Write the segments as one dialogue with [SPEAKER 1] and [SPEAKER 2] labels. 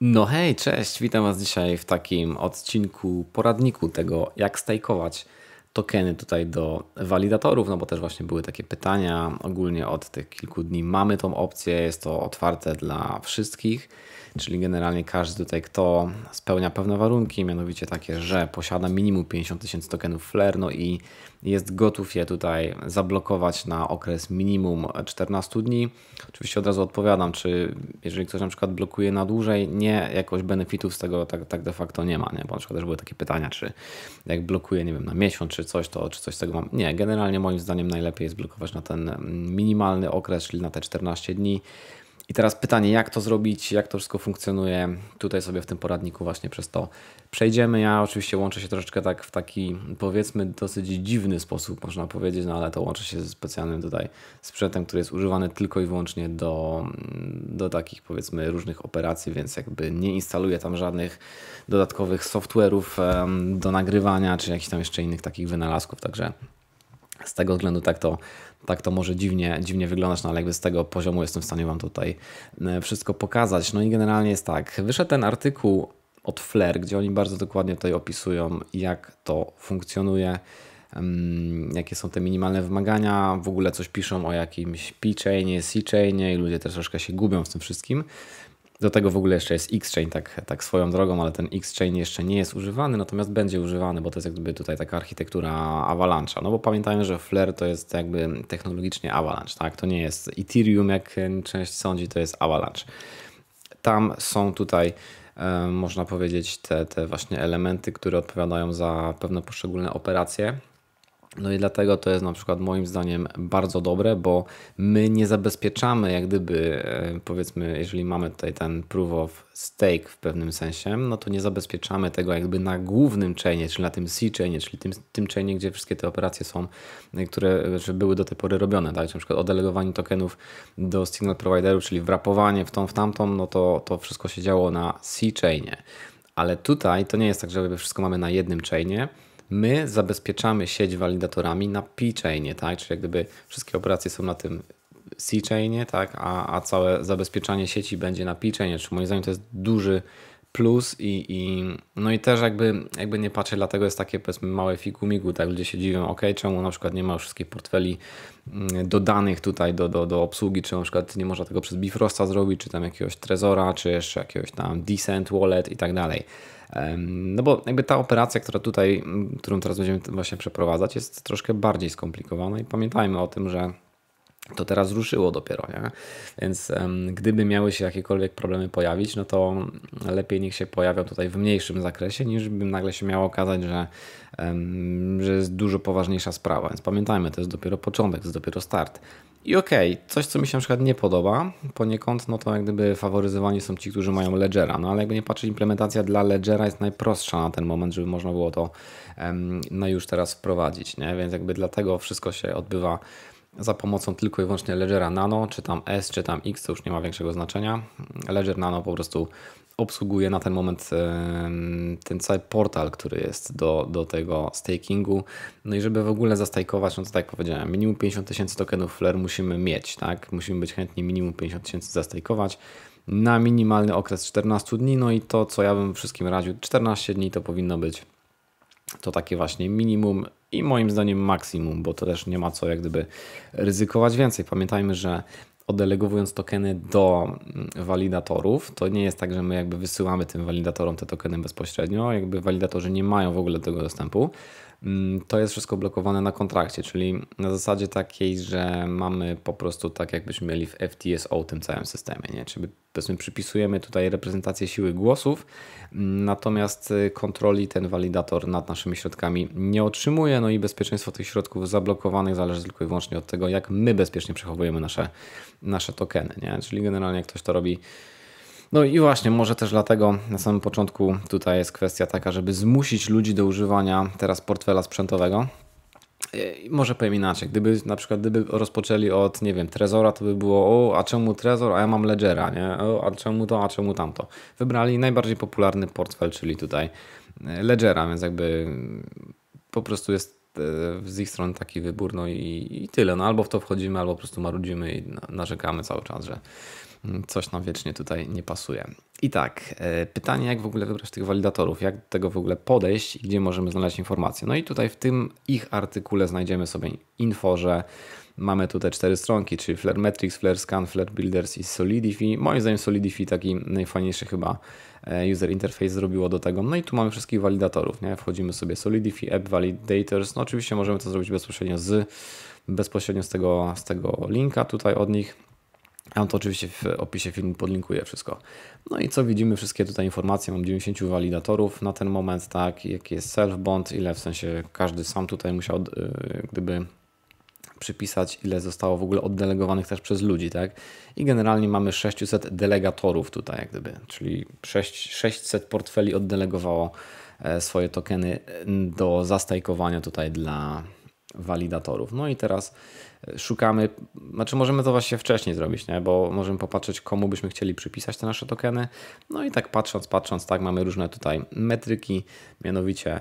[SPEAKER 1] No hej, cześć, witam Was dzisiaj w takim odcinku poradniku tego, jak stajkować tokeny tutaj do walidatorów, no bo też właśnie były takie pytania ogólnie od tych kilku dni. Mamy tą opcję, jest to otwarte dla wszystkich, czyli generalnie każdy tutaj, kto spełnia pewne warunki, mianowicie takie, że posiada minimum 50 tysięcy tokenów Flare, no i jest gotów je tutaj zablokować na okres minimum 14 dni. Oczywiście od razu odpowiadam, czy jeżeli ktoś na przykład blokuje na dłużej, nie, jakoś benefitów z tego tak, tak de facto nie ma, nie? Bo na przykład też były takie pytania, czy jak blokuje, nie wiem, na miesiąc, czy coś, to czy coś z tego mam. Nie, generalnie moim zdaniem najlepiej jest blokować na ten minimalny okres, czyli na te 14 dni. I teraz pytanie, jak to zrobić, jak to wszystko funkcjonuje. Tutaj sobie w tym poradniku właśnie przez to przejdziemy. Ja oczywiście łączę się troszeczkę tak w taki powiedzmy dosyć dziwny sposób, można powiedzieć, no ale to łączę się ze specjalnym tutaj sprzętem, który jest używany tylko i wyłącznie do, do takich powiedzmy różnych operacji, więc jakby nie instaluję tam żadnych dodatkowych software'ów do nagrywania, czy jakichś tam jeszcze innych takich wynalazków, także z tego względu tak to, tak to może dziwnie, dziwnie wyglądać, no ale jakby z tego poziomu jestem w stanie Wam tutaj e, wszystko pokazać. No i generalnie jest tak, wyszedł ten artykuł od Flair, gdzie oni bardzo dokładnie tutaj opisują, jak to funkcjonuje jakie są te minimalne wymagania, w ogóle coś piszą o jakimś P-chainie, C-chainie i ludzie też troszkę się gubią w tym wszystkim. Do tego w ogóle jeszcze jest X-Chain, tak, tak swoją drogą, ale ten X-Chain jeszcze nie jest używany, natomiast będzie używany, bo to jest jakby tutaj taka architektura Avalanche'a. No bo pamiętajmy, że Flare to jest jakby technologicznie Avalanche, tak? To nie jest Ethereum, jak część sądzi, to jest Avalanche. Tam są tutaj, można powiedzieć, te, te właśnie elementy, które odpowiadają za pewne poszczególne operacje no i dlatego to jest na przykład moim zdaniem bardzo dobre, bo my nie zabezpieczamy jak gdyby, e, powiedzmy, jeżeli mamy tutaj ten proof of stake w pewnym sensie, no to nie zabezpieczamy tego jakby na głównym chainie, czyli na tym C-chainie, czyli tym, tym chainie, gdzie wszystkie te operacje są, e, które że były do tej pory robione, tak? Czyli na przykład oddelegowanie tokenów do signal providerów, czyli wrapowanie w tą, w tamtą, no to, to wszystko się działo na C-chainie. Ale tutaj to nie jest tak, że wszystko mamy na jednym chainie, my zabezpieczamy sieć walidatorami na p-chainie, tak? Czyli jak gdyby wszystkie operacje są na tym C-chainie, tak? A, a całe zabezpieczanie sieci będzie na p-chainie, czyli moim zdaniem to jest duży plus i, i no i też jakby, jakby nie patrzę, dlatego jest takie powiedzmy małe figumigu, tak ludzie się dziwią, ok, czemu na przykład nie ma wszystkich portfeli mm, dodanych tutaj do, do, do obsługi, czy na przykład nie można tego przez Bifrosta zrobić, czy tam jakiegoś Trezora, czy jeszcze jakiegoś tam Decent Wallet i tak dalej. No bo jakby ta operacja, która tutaj, którą teraz będziemy właśnie przeprowadzać, jest troszkę bardziej skomplikowana i pamiętajmy o tym, że to teraz ruszyło dopiero, nie? Więc um, gdyby miały się jakiekolwiek problemy pojawić, no to lepiej niech się pojawią tutaj w mniejszym zakresie, niż by nagle się miało okazać, że, um, że jest dużo poważniejsza sprawa. Więc pamiętajmy, to jest dopiero początek, to jest dopiero start. I okej, okay, coś co mi się na przykład nie podoba, poniekąd no to jak gdyby faworyzowani są ci, którzy mają Ledgera, no ale jakby nie patrzeć, implementacja dla Ledgera jest najprostsza na ten moment, żeby można było to na no już teraz wprowadzić, nie? więc jakby dlatego wszystko się odbywa za pomocą tylko i wyłącznie Ledgera Nano, czy tam S, czy tam X, to już nie ma większego znaczenia. Ledger Nano po prostu obsługuje na ten moment ten cały portal, który jest do, do tego stakingu. No i żeby w ogóle zastajkować, no to tak jak powiedziałem, minimum 50 tysięcy tokenów Flare musimy mieć, tak? Musimy być chętni minimum 50 tysięcy zastajkować na minimalny okres 14 dni. No i to, co ja bym wszystkim radził, 14 dni to powinno być to takie właśnie minimum i moim zdaniem maksimum, bo to też nie ma co jak gdyby ryzykować więcej. Pamiętajmy, że oddelegowując tokeny do mm, walidatorów, to nie jest tak, że my jakby wysyłamy tym walidatorom te tokeny bezpośrednio, jakby walidatorzy nie mają w ogóle do tego dostępu, Mm, to jest wszystko blokowane na kontrakcie, czyli na zasadzie takiej, że mamy po prostu tak, jakbyśmy mieli w FTSO tym całym systemie, nie? Czyli powiedzmy przypisujemy tutaj reprezentację siły głosów, mm, natomiast y, kontroli ten walidator nad naszymi środkami nie otrzymuje, no i bezpieczeństwo tych środków zablokowanych zależy tylko i wyłącznie od tego, jak my bezpiecznie przechowujemy nasze, nasze tokeny, nie? Czyli generalnie jak ktoś to robi no i właśnie, może też dlatego na samym początku tutaj jest kwestia taka, żeby zmusić ludzi do używania teraz portfela sprzętowego. E, może powiem inaczej, gdyby na przykład gdyby rozpoczęli od, nie wiem, Trezora, to by było, o, a czemu Trezor, a ja mam Ledgera, nie? O, a czemu to, a czemu tamto. Wybrali najbardziej popularny portfel, czyli tutaj e, Ledgera, więc jakby po prostu jest e, z ich strony taki wybór, no i, i tyle. No albo w to wchodzimy, albo po prostu marudzimy i narzekamy cały czas, że coś nam wiecznie tutaj nie pasuje. I tak, e, pytanie, jak w ogóle wybrać tych walidatorów, jak do tego w ogóle podejść i gdzie możemy znaleźć informacje. No i tutaj w tym ich artykule znajdziemy sobie info, że mamy tutaj cztery stronki, czyli Flare Metrics, Flare Scan, Flare Builders i Solidify. Moim zdaniem Solidify taki najfajniejszy chyba e, user interface zrobiło do tego. No i tu mamy wszystkich walidatorów, nie? Wchodzimy sobie Solidify, App Validators. No oczywiście możemy to zrobić bezpośrednio z bezpośrednio z tego, z tego linka tutaj od nich ja to oczywiście w opisie filmu podlinkuję wszystko. No i co widzimy, wszystkie tutaj informacje, mam 90 walidatorów na ten moment, tak, jaki jest self-bond, ile w sensie każdy sam tutaj musiał e, gdyby przypisać, ile zostało w ogóle oddelegowanych też przez ludzi, tak? I generalnie mamy 600 delegatorów tutaj, jak gdyby, czyli 6, 600 portfeli oddelegowało e, swoje tokeny do zastajkowania tutaj dla walidatorów. No i teraz e, szukamy, znaczy możemy to właśnie wcześniej zrobić, nie? bo możemy popatrzeć, komu byśmy chcieli przypisać te nasze tokeny. No i tak patrząc, patrząc, tak mamy różne tutaj metryki, mianowicie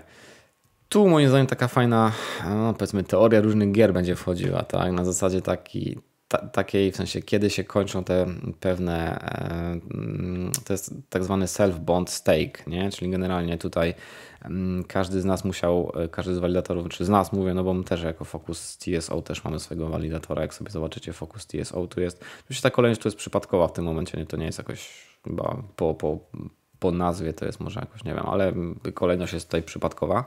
[SPEAKER 1] tu moim zdaniem taka fajna, no powiedzmy, teoria różnych gier będzie wchodziła, tak? Na zasadzie taki, ta, takiej, w sensie kiedy się kończą te pewne, e, mm, to jest tak zwany self-bond stake, nie? czyli generalnie tutaj mm, każdy z nas musiał, e, każdy z walidatorów, czy z nas mówię, no bo my też jako Focus TSO też mamy swojego walidatora, jak sobie zobaczycie Focus TSO tu jest, oczywiście ta kolejność tu jest przypadkowa w tym momencie, nie, to nie jest jakoś chyba po, po, po nazwie to jest może jakoś, nie wiem, ale kolejność jest tutaj przypadkowa.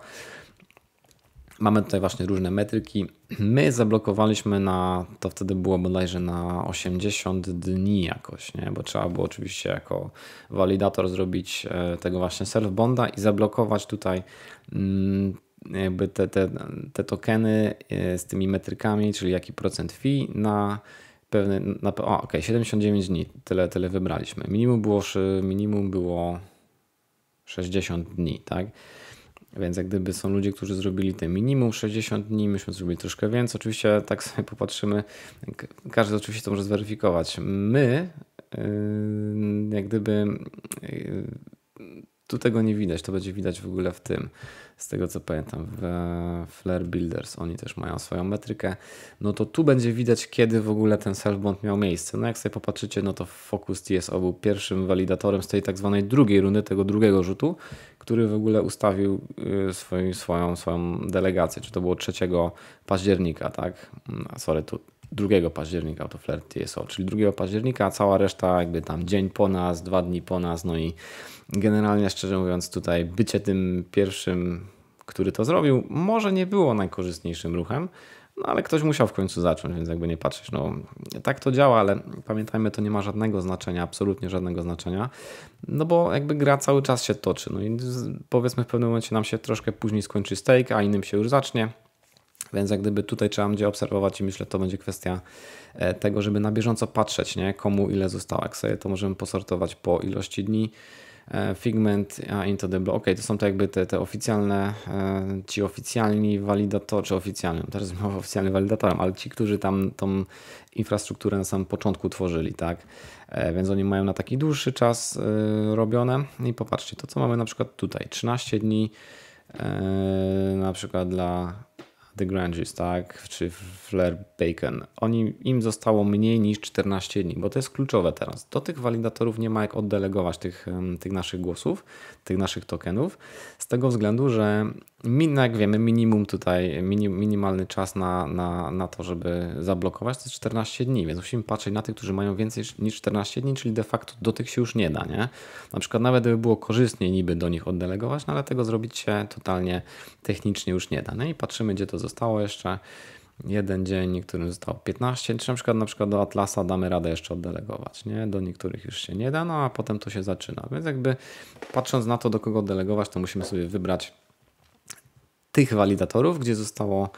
[SPEAKER 1] Mamy tutaj właśnie różne metryki. My zablokowaliśmy na, to wtedy było bodajże na 80 dni jakoś, nie? bo trzeba było oczywiście jako walidator zrobić e, tego właśnie self-bonda i zablokować tutaj mm, jakby te, te, te tokeny e, z tymi metrykami, czyli jaki procent fee na pewne, na, o, okej, okay, 79 dni, tyle, tyle wybraliśmy. Minimum było, minimum było 60 dni, tak? Więc jak gdyby są ludzie, którzy zrobili te minimum 60 dni, myśmy zrobili troszkę więcej. Oczywiście tak sobie popatrzymy, każdy oczywiście to może zweryfikować. My, y, jak gdyby y, tu tego nie widać, to będzie widać w ogóle w tym, z tego co pamiętam, w Flare Builders, oni też mają swoją metrykę, no to tu będzie widać, kiedy w ogóle ten self-bond miał miejsce. No jak sobie popatrzycie, no to Focus TSO był pierwszym walidatorem z tej tak zwanej drugiej rundy, tego drugiego rzutu, który w ogóle ustawił y, swój, swoją, swoją delegację, czy to było 3 października, tak? Mm, sorry, tu 2 października to Flare TSO, czyli 2 października, a cała reszta jakby tam dzień po nas, dwa dni po nas, no i generalnie szczerze mówiąc tutaj bycie tym pierwszym, który to zrobił, może nie było najkorzystniejszym ruchem, no ale ktoś musiał w końcu zacząć, więc jakby nie patrzeć, no tak to działa, ale pamiętajmy, to nie ma żadnego znaczenia, absolutnie żadnego znaczenia, no bo jakby gra cały czas się toczy, no i powiedzmy w pewnym momencie nam się troszkę później skończy stake, a innym się już zacznie, więc jak gdyby tutaj trzeba będzie obserwować i myślę, to będzie kwestia e, tego, żeby na bieżąco patrzeć, nie? komu ile zostało. Jak sobie to możemy posortować po ilości dni, E, figment, a Into the Ok, to są to jakby te, te oficjalne, e, ci oficjalni walidatorzy, czy oficjalnym, teraz rozmowa oficjalnym walidatorem, ale ci, którzy tam tą infrastrukturę na samym początku tworzyli, tak? E, więc oni mają na taki dłuższy czas robione i popatrzcie, to co mamy na przykład tutaj, 13 dni na przykład dla The Granges, tak, czy Flair Bacon. Oni, im zostało mniej niż 14 dni, bo to jest kluczowe teraz. Do tych walidatorów nie ma jak oddelegować tych, tych naszych głosów, tych naszych tokenów, z tego względu, że no jak wiemy, minimum tutaj, minim, minimalny czas na, na, na to, żeby zablokować to jest 14 dni, więc musimy patrzeć na tych, którzy mają więcej niż 14 dni, czyli de facto do tych się już nie da, nie? Na przykład nawet by było korzystniej niby do nich oddelegować, no ale tego zrobić się totalnie technicznie już nie da, no i patrzymy, gdzie to Zostało jeszcze jeden dzień, niektórym zostało 15, czy na przykład, na przykład do Atlasa damy radę jeszcze oddelegować, nie? Do niektórych już się nie da, no a potem to się zaczyna. Więc jakby patrząc na to, do kogo delegować, to musimy sobie wybrać tych walidatorów, gdzie zostało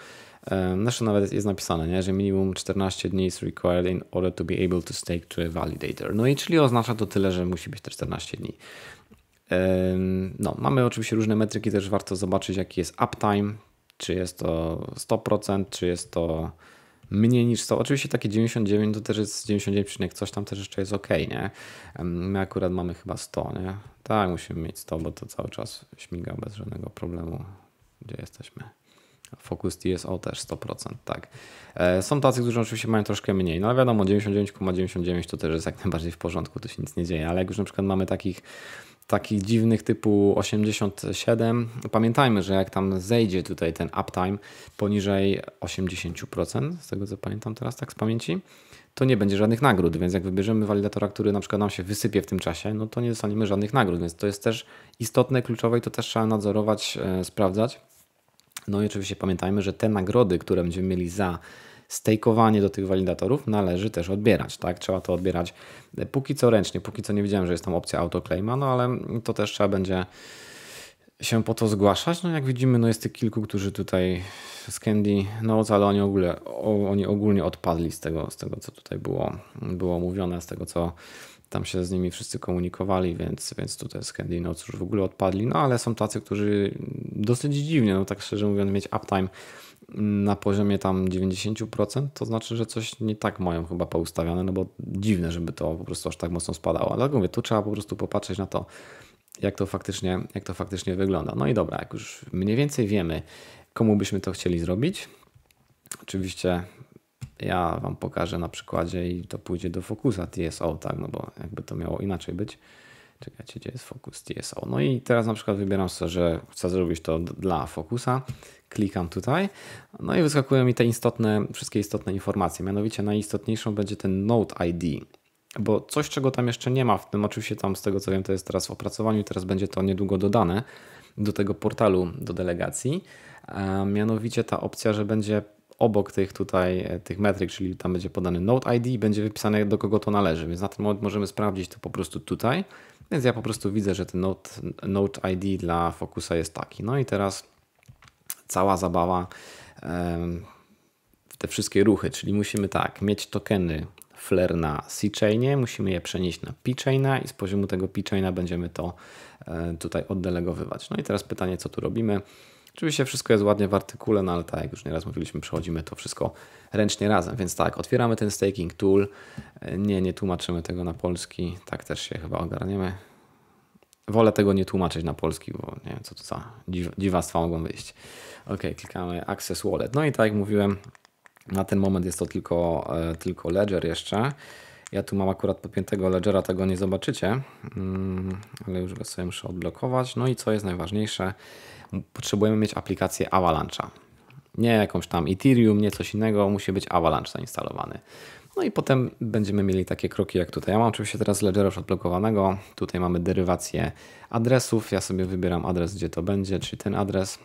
[SPEAKER 1] Zresztą znaczy nawet jest napisane, nie? że minimum 14 dni is required in order to be able to stake to a validator. No i czyli oznacza to tyle, że musi być te 14 dni. No, mamy oczywiście różne metryki, też warto zobaczyć, jaki jest uptime czy jest to 100%, czy jest to mniej niż 100. Oczywiście takie 99 to też jest 99, coś tam też jeszcze jest ok, nie? My akurat mamy chyba 100, nie? Tak, musimy mieć 100, bo to cały czas śmiga bez żadnego problemu, gdzie jesteśmy. Focus TSO też 100%, tak. E, są tacy, którzy oczywiście mają troszkę mniej, no wiadomo, 99,99 ,99 to też jest jak najbardziej w porządku, to się nic nie dzieje, ale jak już na przykład mamy takich takich dziwnych typu 87. Pamiętajmy, że jak tam zejdzie tutaj ten uptime poniżej 80%, z tego co pamiętam teraz tak z pamięci, to nie będzie żadnych nagród, więc jak wybierzemy walidatora, który na przykład nam się wysypie w tym czasie, no to nie dostaniemy żadnych nagród, więc to jest też istotne, kluczowe i to też trzeba nadzorować, e, sprawdzać. No i oczywiście pamiętajmy, że te nagrody, które będziemy mieli za stejkowanie do tych walidatorów należy też odbierać, tak? Trzeba to odbierać póki co ręcznie, póki co nie widziałem, że jest tam opcja autoclaima, no ale to też trzeba będzie się po to zgłaszać. No jak widzimy, no jest tych kilku, którzy tutaj z Candy Notes, ale oni, ogóle, o, oni ogólnie odpadli z tego, z tego co tutaj było, było mówione, z tego, co tam się z nimi wszyscy komunikowali, więc, więc tutaj z Candy Notes już w ogóle odpadli. No ale są tacy, którzy dosyć dziwnie, no tak szczerze mówiąc, mieć uptime na poziomie tam 90%, to znaczy, że coś nie tak mają chyba poustawiane, no bo dziwne, żeby to po prostu aż tak mocno spadało. Ale jak mówię, tu trzeba po prostu popatrzeć na to, jak to faktycznie, jak to faktycznie wygląda. No i dobra, jak już mniej więcej wiemy, komu byśmy to chcieli zrobić, oczywiście ja Wam pokażę na przykładzie i to pójdzie do fokusa TSO, tak, no bo jakby to miało inaczej być. Czekajcie, gdzie jest fokus TSO. No i teraz na przykład wybieram sobie, że chcę zrobić to dla fokusa. Klikam tutaj, no i wyskakują mi te istotne, wszystkie istotne informacje. Mianowicie najistotniejszą będzie ten Node ID bo coś, czego tam jeszcze nie ma, w tym oczywiście tam z tego co wiem, to jest teraz w opracowaniu i teraz będzie to niedługo dodane do tego portalu do delegacji, a mianowicie ta opcja, że będzie obok tych tutaj, e, tych metryk, czyli tam będzie podany Node ID, będzie wypisane do kogo to należy, więc na ten moment możemy sprawdzić to po prostu tutaj, więc ja po prostu widzę, że ten Node, Node ID dla Focusa jest taki. No i teraz cała zabawa, te wszystkie ruchy, czyli musimy tak, mieć tokeny Flare na C-chainie, musimy je przenieść na P-chaina i z poziomu tego P-chaina będziemy to e, tutaj oddelegowywać. No i teraz pytanie, co tu robimy? Oczywiście wszystko jest ładnie w artykule, no ale tak jak już nieraz mówiliśmy, przechodzimy to wszystko ręcznie razem. Więc tak, otwieramy ten staking tool. E, nie, nie tłumaczymy tego na polski. Tak też się chyba ogarniemy. Wolę tego nie tłumaczyć na polski, bo nie wiem co to za dziwactwa mogą wyjść. Ok, klikamy Access Wallet. No i tak jak mówiłem, na ten moment jest to tylko, e, tylko Ledger jeszcze. Ja tu mam akurat popiętego Ledgera, tego nie zobaczycie, mm, ale już go sobie muszę odblokować. No i co jest najważniejsze, potrzebujemy mieć aplikację Avalanche'a. Nie jakąś tam Ethereum, nie coś innego, musi być Avalanche zainstalowany. No i potem będziemy mieli takie kroki jak tutaj. Ja mam oczywiście teraz Ledgera już odblokowanego. Tutaj mamy derywację adresów. Ja sobie wybieram adres, gdzie to będzie, czyli ten adres.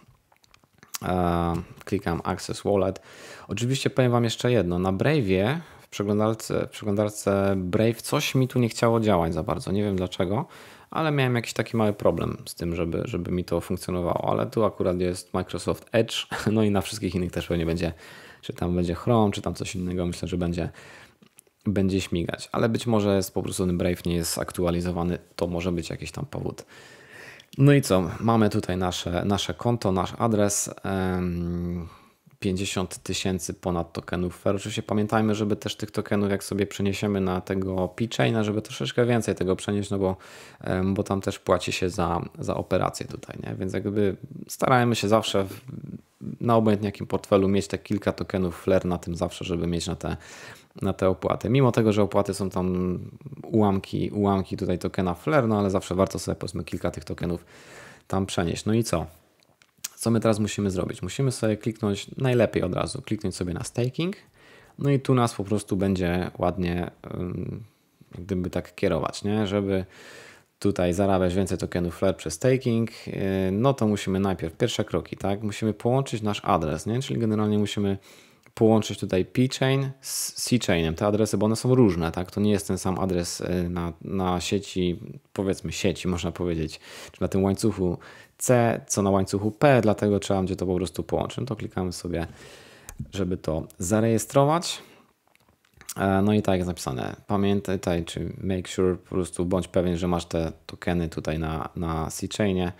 [SPEAKER 1] Ehm, klikam Access Wallet. Oczywiście powiem Wam jeszcze jedno. Na Brave'ie w przeglądarce, w przeglądarce Brave coś mi tu nie chciało działać za bardzo. Nie wiem dlaczego, ale miałem jakiś taki mały problem z tym, żeby, żeby mi to funkcjonowało. Ale tu akurat jest Microsoft Edge, no i na wszystkich innych też pewnie będzie, czy tam będzie Chrome, czy tam coś innego. Myślę, że będzie, będzie śmigać. Ale być może jest po prostu ten Brave nie jest aktualizowany. To może być jakiś tam powód. No i co? Mamy tutaj nasze, nasze konto, nasz adres. Um, 50 tysięcy ponad tokenów fair. Oczywiście pamiętajmy, żeby też tych tokenów, jak sobie przeniesiemy na tego P-Chaina, żeby troszeczkę więcej tego przenieść, no bo, bo tam też płaci się za, za operacje tutaj, nie? Więc jakby starajmy się zawsze w, na obojętnie jakim portfelu mieć te kilka tokenów flair na tym zawsze, żeby mieć na te, na te opłaty. Mimo tego, że opłaty są tam ułamki, ułamki tutaj tokena flair, no ale zawsze warto sobie powiedzmy kilka tych tokenów tam przenieść. No i co? Co my teraz musimy zrobić? Musimy sobie kliknąć, najlepiej od razu, kliknąć sobie na staking, no i tu nas po prostu będzie ładnie gdyby tak kierować, nie? Żeby tutaj zarabiać więcej tokenów Flare przez staking, e, no to musimy najpierw pierwsze kroki, tak? Musimy połączyć nasz adres, nie? Czyli generalnie musimy połączyć tutaj P-Chain z C-Chainem, te adresy, bo one są różne, tak? To nie jest ten sam adres e, na, na sieci, powiedzmy sieci, można powiedzieć, czy na tym łańcuchu C, co na łańcuchu P, dlatego trzeba będzie to po prostu połączyć. No to klikamy sobie, żeby to zarejestrować. E, no i tak jest napisane, pamiętaj, czy make sure, po prostu bądź pewien, że masz te tokeny tutaj na, na C-chainie.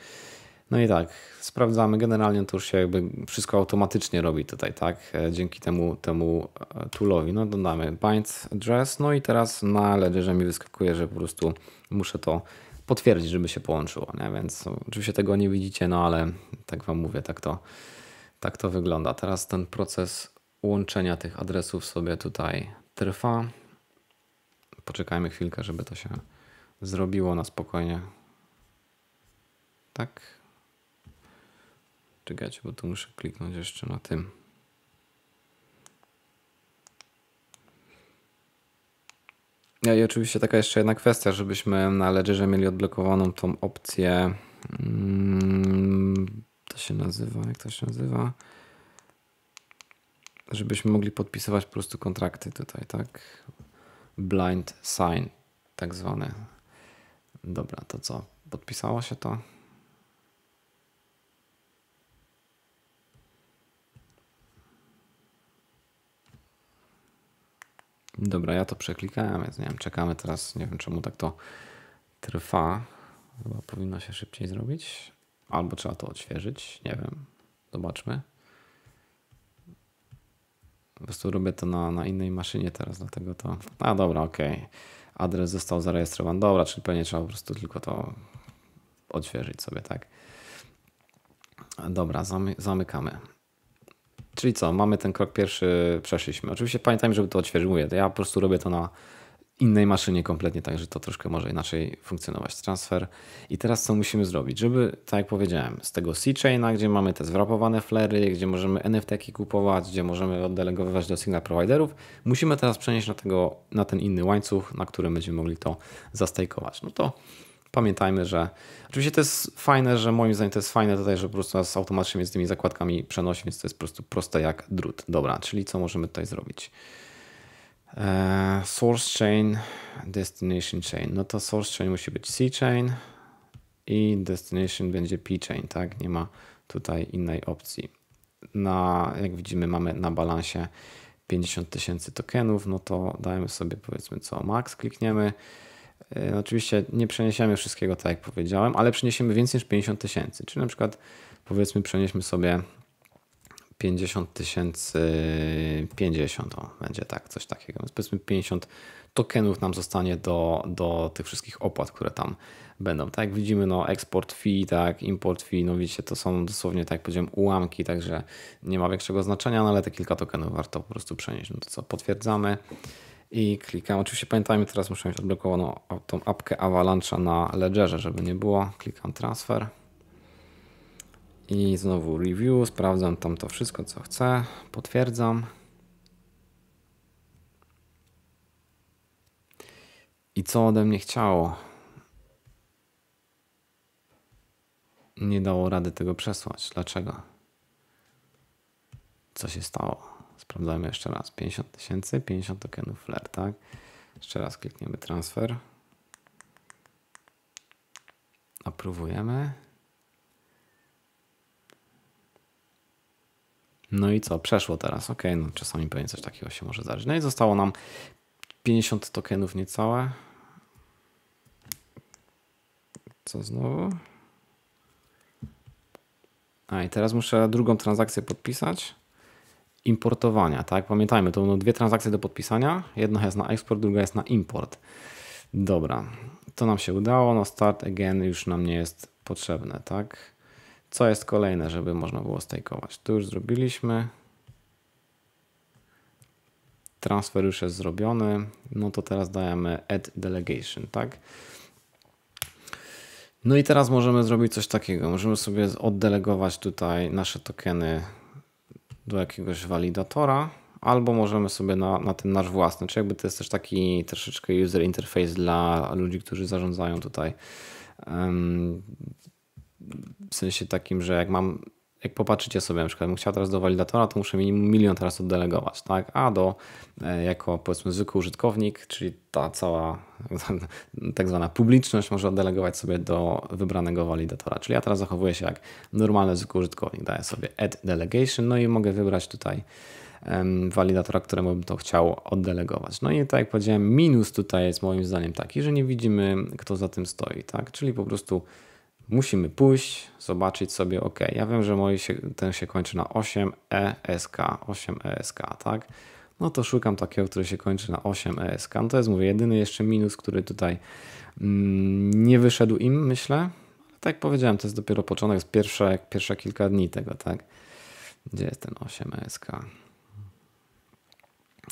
[SPEAKER 1] No i tak, sprawdzamy, generalnie to już się jakby wszystko automatycznie robi tutaj, tak, e, dzięki temu, temu e, toolowi. No dodamy bind address, no i teraz na ledgerze mi wyskakuje, że po prostu muszę to potwierdzić, żeby się połączyło. Nie? Więc oczywiście tego nie widzicie, no ale tak Wam mówię, tak to, tak to wygląda. Teraz ten proces łączenia tych adresów sobie tutaj trwa. Poczekajmy chwilkę, żeby to się zrobiło na spokojnie. Tak. Czekajcie, bo tu muszę kliknąć jeszcze na tym. No i oczywiście taka jeszcze jedna kwestia, żebyśmy na Ledgerze mieli odblokowaną tą opcję. Mm, to się nazywa, jak to się nazywa? Żebyśmy mogli podpisywać po prostu kontrakty tutaj, tak? Blind sign, tak zwane. Dobra, to co? Podpisało się to? Dobra, ja to przeklikałem, więc nie wiem, czekamy teraz, nie wiem czemu tak to trwa. Chyba powinno się szybciej zrobić. Albo trzeba to odświeżyć, nie wiem. Zobaczmy. Po prostu robię to na, na innej maszynie teraz, dlatego to... A dobra, okej. Okay. Adres został zarejestrowany. Dobra, czyli pewnie trzeba po prostu tylko to odświeżyć sobie, tak? Dobra, zamy zamykamy. Czyli co, mamy ten krok pierwszy, przeszliśmy. Oczywiście pamiętajmy, żeby to odświeżyć. Ja po prostu robię to na innej maszynie kompletnie, także to troszkę może inaczej funkcjonować. Transfer. I teraz co musimy zrobić? Żeby, tak jak powiedziałem, z tego C-Chaina, gdzie mamy te zwrapowane flery, gdzie możemy NFT-ki kupować, gdzie możemy oddelegowywać do signal providerów, musimy teraz przenieść na, tego, na ten inny łańcuch, na którym będziemy mogli to zastajkować. No to pamiętajmy, że oczywiście to jest fajne, że moim zdaniem to jest fajne tutaj, że po prostu nas automatycznie między tymi zakładkami przenosi, więc to jest po prostu proste jak drut. Dobra, czyli co możemy tutaj zrobić? E, source chain, destination chain. No to source chain musi być C chain i destination będzie P chain, tak? Nie ma tutaj innej opcji. Na, jak widzimy, mamy na balansie 50 tysięcy tokenów, no to dajemy sobie powiedzmy co, max klikniemy. E, oczywiście nie przeniesiemy wszystkiego, tak jak powiedziałem, ale przeniesiemy więcej niż 50 tysięcy. Czyli na przykład powiedzmy przenieśmy sobie 50 tysięcy 50, o, będzie tak, coś takiego. Więc powiedzmy 50 tokenów nam zostanie do, do tych wszystkich opłat, które tam będą. Tak jak widzimy, no export fee, tak, import fee, no widzicie, to są dosłownie, tak jak powiedziałem, ułamki, także nie ma większego znaczenia, no ale te kilka tokenów warto po prostu przenieść. No to co, potwierdzamy i klikam. Oczywiście pamiętajmy, teraz muszę mieć odblokowaną tą apkę Avalanche na Ledgerze, żeby nie było. Klikam transfer. I znowu review, sprawdzam tam to wszystko, co chcę, potwierdzam. I co ode mnie chciało? Nie dało rady tego przesłać. Dlaczego? Co się stało? Sprawdzamy jeszcze raz. 50 tysięcy, 50 tokenów Flare, tak? Jeszcze raz klikniemy transfer. Aprobujemy. No i co? Przeszło teraz. Ok, no czasami pewnie coś takiego się może zdarzyć. No i zostało nam 50 tokenów niecałe. Co znowu? A i teraz muszę drugą transakcję podpisać importowania, tak? Pamiętajmy, to będą dwie transakcje do podpisania, jedna jest na eksport, druga jest na import. Dobra, to nam się udało, no start again już nam nie jest potrzebne, tak? Co jest kolejne, żeby można było stakeować? To już zrobiliśmy. Transfer już jest zrobiony, no to teraz dajemy add delegation, tak? No i teraz możemy zrobić coś takiego. Możemy sobie oddelegować tutaj nasze tokeny do jakiegoś walidatora, albo możemy sobie na, na ten nasz własny, czy jakby to jest też taki troszeczkę user interface dla ludzi, którzy zarządzają tutaj. w sensie takim, że jak mam jak popatrzycie sobie, na przykład bym chciał teraz do walidatora, to muszę minimum milion teraz oddelegować, tak? A do, e, jako powiedzmy zwykły użytkownik, czyli ta cała tak zwana publiczność może oddelegować sobie do wybranego walidatora. Czyli ja teraz zachowuję się jak normalny zwykły użytkownik, daję sobie add delegation, no i mogę wybrać tutaj walidatora, któremu bym to chciał oddelegować. No i tak jak powiedziałem, minus tutaj jest moim zdaniem taki, że nie widzimy, kto za tym stoi, tak? Czyli po prostu musimy pójść, zobaczyć sobie, ok, ja wiem, że mój się, ten się kończy na 8ESK, e, e, 8ESK, e, tak? No to szukam takiego, który się kończy na 8ESK. No to jest, mówię, jedyny jeszcze minus, który tutaj mm, nie wyszedł im, myślę. Tak jak powiedziałem, to jest dopiero początek, jest pierwsze, pierwsze kilka dni tego, tak? Gdzie jest ten 8ESK?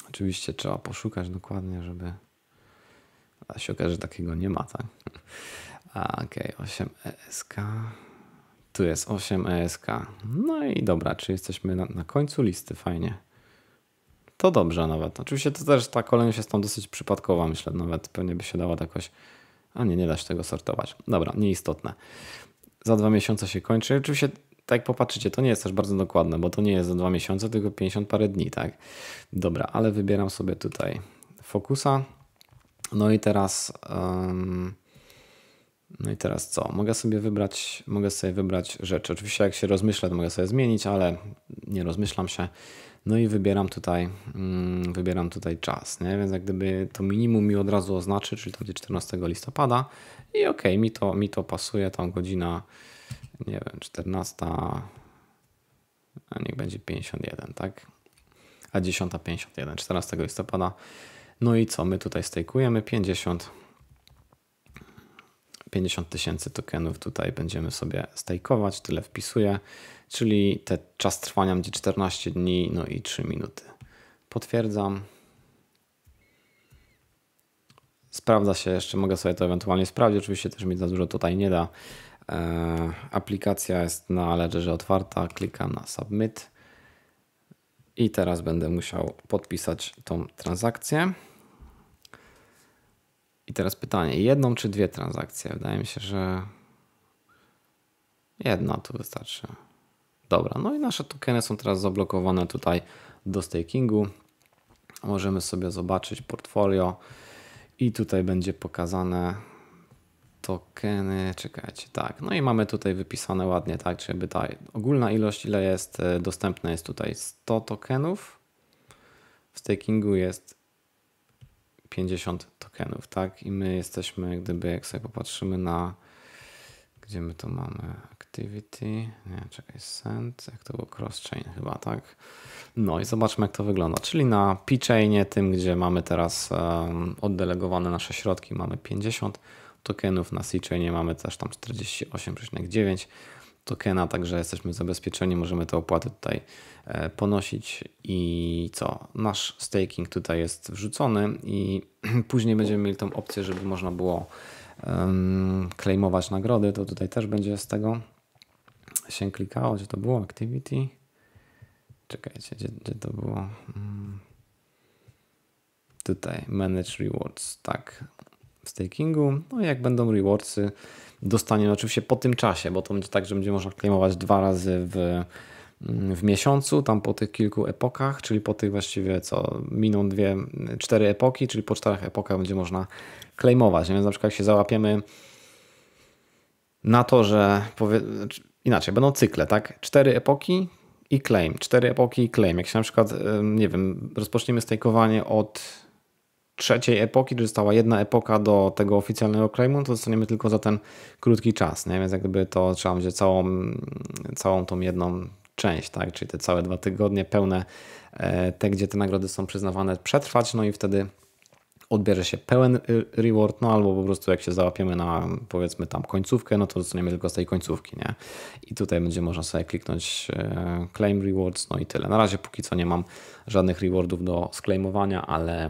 [SPEAKER 1] Oczywiście trzeba poszukać dokładnie, żeby a się okaże, że takiego nie ma, tak? ok, 8 ESK. Tu jest 8 ESK. No i dobra, czy jesteśmy na, na końcu listy, fajnie. To dobrze nawet. Oczywiście to też ta kolejność jest tam dosyć przypadkowa, myślę nawet. Pewnie by się dało jakoś... A nie, nie da się tego sortować. Dobra, nieistotne. Za dwa miesiące się kończy. Oczywiście tak jak popatrzycie, to nie jest też bardzo dokładne, bo to nie jest za dwa miesiące, tylko 50 parę dni, tak? Dobra, ale wybieram sobie tutaj fokusa. No i teraz... No i teraz co? Mogę sobie wybrać, mogę sobie wybrać rzeczy. Oczywiście jak się rozmyślę, to mogę sobie zmienić, ale nie rozmyślam się. No i wybieram tutaj, mm, wybieram tutaj czas, nie? więc jak gdyby to minimum mi od razu oznaczy, czyli to będzie 14 listopada i okej, okay, mi, to, mi to pasuje, tam godzina, nie wiem, 14, a niech będzie 51, tak? A 10.51, 14 listopada. No i co, my tutaj stejkujemy 50 50 tysięcy tokenów tutaj będziemy sobie stajkować, tyle wpisuję, czyli te czas trwania będzie 14 dni, no i 3 minuty. Potwierdzam. Sprawdza się jeszcze, mogę sobie to ewentualnie sprawdzić, oczywiście też mi za dużo tutaj nie da. Eee, aplikacja jest na Ledgerze otwarta, klikam na Submit i teraz będę musiał podpisać tą transakcję. I teraz pytanie, jedną czy dwie transakcje? Wydaje mi się, że jedna tu wystarczy. Dobra, no i nasze tokeny są teraz zablokowane tutaj do stakingu. Możemy sobie zobaczyć portfolio i tutaj będzie pokazane tokeny, czekajcie, tak. No i mamy tutaj wypisane ładnie, tak, czyli ta ogólna ilość, ile jest e, dostępna jest tutaj 100 tokenów. W stakingu jest 50 tokenów, tak? I my jesteśmy, gdyby, jak sobie popatrzymy na, gdzie my to mamy, activity, nie, czekaj, send, jak to było, cross-chain chyba, tak? No i zobaczmy, jak to wygląda. Czyli na p-chainie, tym, gdzie mamy teraz um, oddelegowane nasze środki, mamy 50 tokenów, na c-chainie mamy też tam 48,9 tokena, także jesteśmy zabezpieczeni, możemy te opłaty tutaj e, ponosić i co? Nasz staking tutaj jest wrzucony i później będziemy mieli tą opcję, żeby można było um, claimować nagrody, to tutaj też będzie z tego się klikało, gdzie to było? Activity? Czekajcie, gdzie, gdzie to było? Mm. Tutaj Manage Rewards, tak stakingu. No i jak będą rewardsy, dostaniemy oczywiście po tym czasie, bo to będzie tak, że będzie można claimować dwa razy w, mm, w miesiącu, tam po tych kilku epokach, czyli po tych właściwie co, miną dwie, cztery epoki, czyli po czterech epokach będzie można claimować. Więc na przykład jak się załapiemy na to, że powie... Znaczy, inaczej, będą cykle, tak? Cztery epoki i claim, cztery epoki i claim. Jak się na przykład, nie wiem, rozpoczniemy stajkowanie od trzeciej epoki, czy została jedna epoka do tego oficjalnego claimu, to dostaniemy tylko za ten krótki czas, nie? więc jakby to trzeba będzie całą, całą tą jedną część, tak? czyli te całe dwa tygodnie pełne, e, te gdzie te nagrody są przyznawane, przetrwać, no i wtedy odbierze się pełen y, reward, no albo po prostu jak się załapiemy na powiedzmy tam końcówkę, no to dostaniemy tylko z tej końcówki, nie? I tutaj będzie można sobie kliknąć e, claim rewards, no i tyle. Na razie póki co nie mam żadnych rewardów do sklejmowania, ale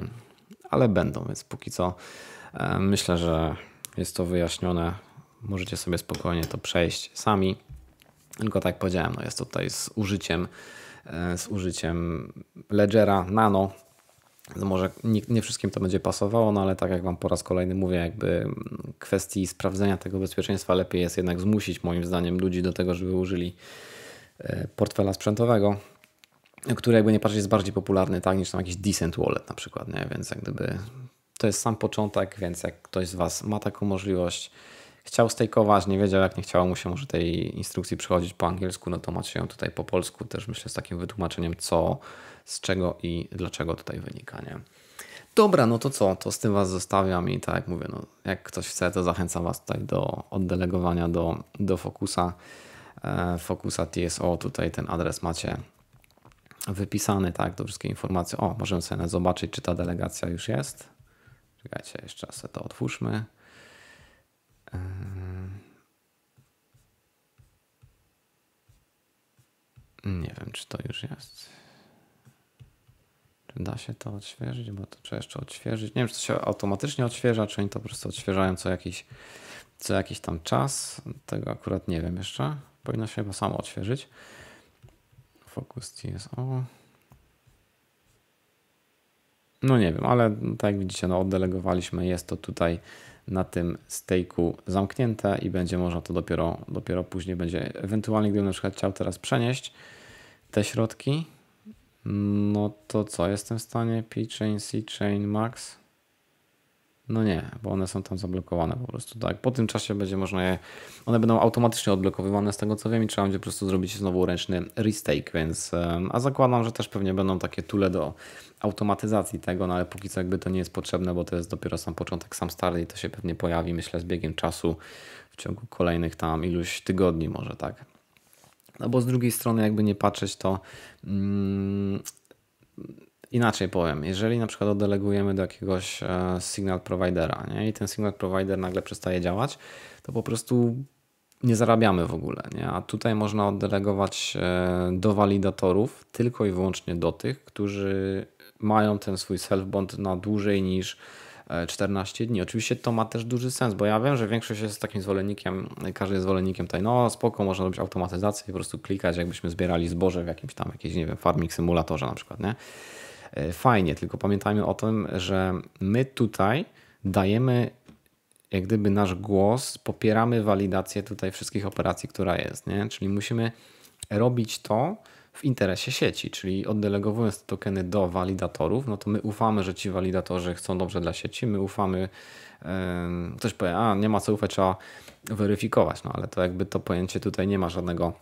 [SPEAKER 1] ale będą, więc póki co e, myślę, że jest to wyjaśnione. Możecie sobie spokojnie to przejść sami. Tylko tak powiedziałem, no jest tutaj z użyciem, e, z użyciem Ledgera Nano. No, może nie, nie wszystkim to będzie pasowało, no ale tak jak Wam po raz kolejny mówię, jakby mm, kwestii sprawdzenia tego bezpieczeństwa lepiej jest jednak zmusić moim zdaniem ludzi do tego, żeby użyli e, portfela sprzętowego, które jakby nie patrzeć jest bardziej popularny, tak, niż tam jakiś decent wallet na przykład, nie? Więc jak gdyby to jest sam początek, więc jak ktoś z Was ma taką możliwość, chciał stejkować, nie wiedział jak nie chciało mu się może tej instrukcji przychodzić po angielsku, no to macie ją tutaj po polsku też myślę z takim wytłumaczeniem co, z czego i dlaczego tutaj wynika, nie? Dobra, no to co, to z tym Was zostawiam i tak jak mówię, no, jak ktoś chce, to zachęcam Was tutaj do oddelegowania do, do Focusa. E, Focusa TSO, tutaj ten adres macie wypisany, tak, do wszystkie informacje. O, możemy sobie zobaczyć, czy ta delegacja już jest. Czekajcie, jeszcze raz to otwórzmy. Nie wiem, czy to już jest. Czy da się to odświeżyć, bo to trzeba jeszcze odświeżyć. Nie wiem, czy to się automatycznie odświeża, czy oni to po prostu odświeżają co jakiś, co jakiś tam czas. Tego akurat nie wiem jeszcze. Powinno się chyba samo odświeżyć. Focus TSO. No nie wiem, ale tak jak widzicie, no oddelegowaliśmy, jest to tutaj na tym stakeu zamknięte i będzie można to dopiero, dopiero później będzie, ewentualnie gdybym na przykład chciał teraz przenieść te środki, no to co, jestem w stanie P-Chain, C-Chain, Max, no nie, bo one są tam zablokowane po prostu, tak. Po tym czasie będzie można je, one będą automatycznie odblokowywane z tego co wiem i trzeba będzie po prostu zrobić znowu ręczny restake, więc, a zakładam, że też pewnie będą takie tule do automatyzacji tego, no ale póki co jakby to nie jest potrzebne, bo to jest dopiero sam początek, sam stary i to się pewnie pojawi, myślę, z biegiem czasu w ciągu kolejnych tam iluś tygodni może, tak. No bo z drugiej strony jakby nie patrzeć to... Mm, inaczej powiem, jeżeli na przykład oddelegujemy do jakiegoś e, signal providera nie? i ten signal provider nagle przestaje działać, to po prostu nie zarabiamy w ogóle. Nie? A tutaj można oddelegować e, do walidatorów tylko i wyłącznie do tych, którzy mają ten swój self-bond na dłużej niż 14 e, dni. Oczywiście to ma też duży sens, bo ja wiem, że większość jest takim zwolennikiem, każdy jest zwolennikiem tutaj, no spoko, można robić automatyzację i po prostu klikać, jakbyśmy zbierali zboże w jakimś tam, jakiejś, nie wiem, farming symulatorze na przykład, nie? E, fajnie, tylko pamiętajmy o tym, że my tutaj dajemy jak gdyby nasz głos, popieramy walidację tutaj wszystkich operacji, która jest, nie? czyli musimy robić to w interesie sieci, czyli oddelegowując te tokeny do walidatorów, no to my ufamy, że ci walidatorzy chcą dobrze dla sieci, my ufamy, yy, ktoś powie, a nie ma co ufać, trzeba weryfikować, no ale to jakby to pojęcie tutaj nie ma żadnego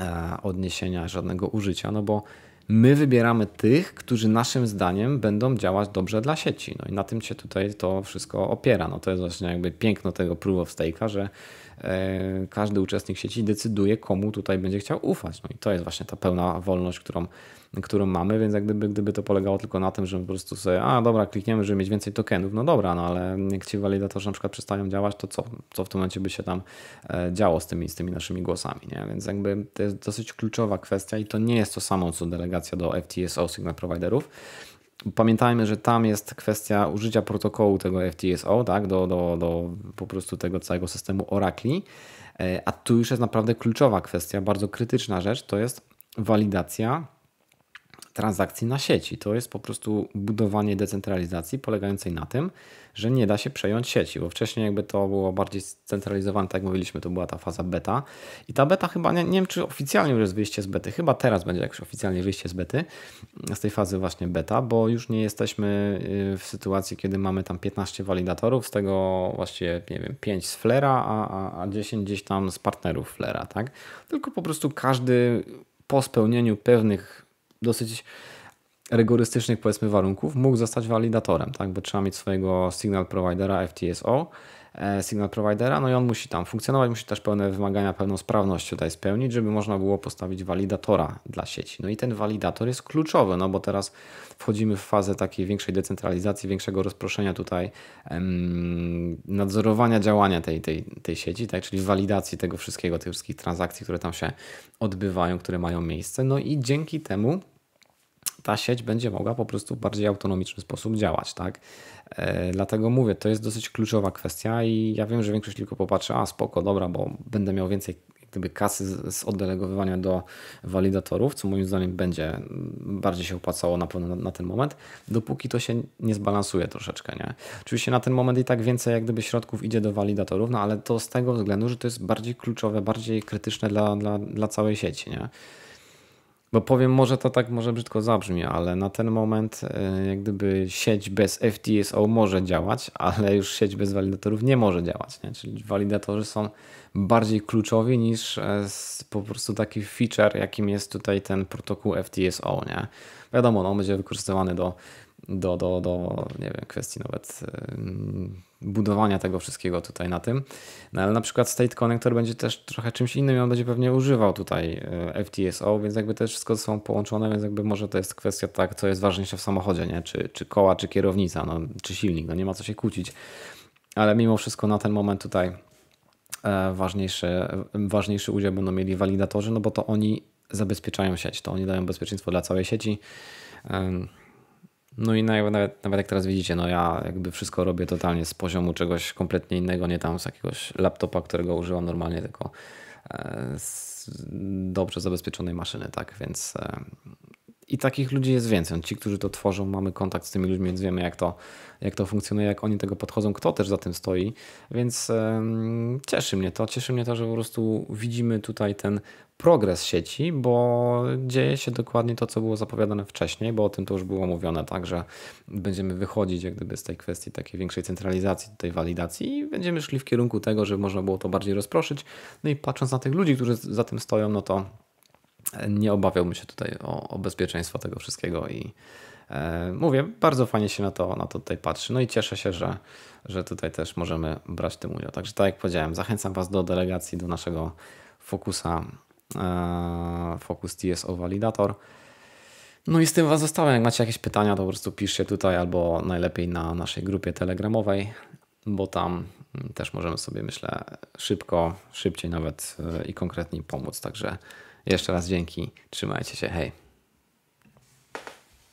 [SPEAKER 1] e, odniesienia, żadnego użycia, no bo my wybieramy tych, którzy naszym zdaniem będą działać dobrze dla sieci. No i na tym się tutaj to wszystko opiera. No to jest właśnie jakby piękno tego proof of stake'a, że e, każdy uczestnik sieci decyduje, komu tutaj będzie chciał ufać. No i to jest właśnie ta pełna wolność, którą którą mamy, więc jak gdyby, gdyby to polegało tylko na tym, że po prostu sobie, a dobra, klikniemy, żeby mieć więcej tokenów, no dobra, no ale jak ci walidatorzy na przykład przestają działać, to co, co w tym momencie by się tam e, działo z tymi, z tymi naszymi głosami, nie? Więc jakby to jest dosyć kluczowa kwestia i to nie jest to samo, co delegacja do FTSO signal providerów, Pamiętajmy, że tam jest kwestia użycia protokołu tego FTSO, tak, do, do, do po prostu tego całego systemu orakli, e, a tu już jest naprawdę kluczowa kwestia, bardzo krytyczna rzecz, to jest walidacja transakcji na sieci. To jest po prostu budowanie decentralizacji polegającej na tym, że nie da się przejąć sieci, bo wcześniej jakby to było bardziej scentralizowane, tak jak mówiliśmy, to była ta faza beta i ta beta chyba, nie, nie wiem czy oficjalnie już jest wyjście z bety, chyba teraz będzie jakieś oficjalnie wyjście z bety, z tej fazy właśnie beta, bo już nie jesteśmy y, w sytuacji, kiedy mamy tam 15 walidatorów, z tego właściwie, nie wiem, 5 z Flera, a, a 10 gdzieś tam z partnerów Flera, tak? Tylko po prostu każdy po spełnieniu pewnych dosyć rygorystycznych powiedzmy warunków mógł zostać walidatorem, tak? bo trzeba mieć swojego signal providera FTSO E, signal providera, no i on musi tam funkcjonować, musi też pełne wymagania, pełną sprawność tutaj spełnić, żeby można było postawić walidatora dla sieci. No i ten walidator jest kluczowy, no bo teraz wchodzimy w fazę takiej większej decentralizacji, większego rozproszenia tutaj em, nadzorowania działania tej, tej, tej sieci, tak, czyli walidacji tego wszystkiego, tych wszystkich transakcji, które tam się odbywają, które mają miejsce. No i dzięki temu ta sieć będzie mogła po prostu w bardziej autonomiczny sposób działać, tak? E, dlatego mówię, to jest dosyć kluczowa kwestia i ja wiem, że większość tylko popatrzy, a spoko, dobra, bo będę miał więcej gdyby kasy z oddelegowywania do walidatorów, co moim zdaniem będzie bardziej się opłacało na pewno na, ten moment, dopóki to się nie zbalansuje troszeczkę. Nie? Oczywiście na ten moment i tak więcej jak gdyby środków idzie do walidatorów, no ale to z tego względu, że to jest bardziej kluczowe, bardziej krytyczne dla, dla, dla całej sieci. Nie? Bo no powiem, może to tak może brzydko zabrzmi, ale na ten moment e, jak gdyby sieć bez FTSO może działać, ale już sieć bez walidatorów nie może działać. Nie? Czyli walidatorzy są bardziej kluczowi niż e, po prostu taki feature, jakim jest tutaj ten protokół FTSO. Nie? Wiadomo, no, on będzie wykorzystywany do, do, do, do nie wiem, kwestii nawet budowania tego wszystkiego tutaj na tym. No ale na przykład State Connector będzie też trochę czymś innym on będzie pewnie używał tutaj e, FTSO, więc jakby te wszystko są połączone, więc jakby może to jest kwestia tak, co jest ważniejsze w samochodzie, nie? Czy, czy koła, czy kierownica, no, czy silnik, no nie ma co się kłócić. Ale mimo wszystko na ten moment tutaj e, ważniejszy, ważniejszy udział będą mieli walidatorzy, no bo to oni zabezpieczają sieć, to oni dają bezpieczeństwo dla całej sieci. No i nawet, nawet jak teraz widzicie, no ja jakby wszystko robię totalnie z poziomu czegoś kompletnie innego, nie tam z jakiegoś laptopa, którego używam normalnie, tylko e, z dobrze zabezpieczonej maszyny, tak? Więc e, i takich ludzi jest więcej. No, ci, którzy to tworzą, mamy kontakt z tymi ludźmi, więc wiemy, jak to, jak to funkcjonuje, jak oni tego podchodzą, kto też za tym stoi. Więc cieszy mnie to. Cieszy mnie to, że po prostu widzimy tutaj ten progres sieci, bo dzieje się dokładnie to, co było zapowiadane wcześniej, bo o tym to już było mówione, tak, że będziemy wychodzić jak gdyby z tej kwestii takiej większej centralizacji, tej walidacji i będziemy szli w kierunku tego, żeby można było to bardziej rozproszyć. No i patrząc na tych ludzi, którzy za tym stoją, no to nie obawiałbym się tutaj o, o bezpieczeństwo tego wszystkiego i e, mówię, bardzo fajnie się na to, na to tutaj patrzy. No i cieszę się, że, że tutaj też możemy brać tym udział. Także tak jak powiedziałem, zachęcam Was do delegacji do naszego fokusa e, Focus TSO Validator. No i z tym Was zostałem. Jak macie jakieś pytania, to po prostu piszcie tutaj albo najlepiej na naszej grupie telegramowej, bo tam mm, też możemy sobie, myślę, szybko, szybciej nawet e, i konkretniej pomóc. Także jeszcze raz dzięki. Trzymajcie się. Hej.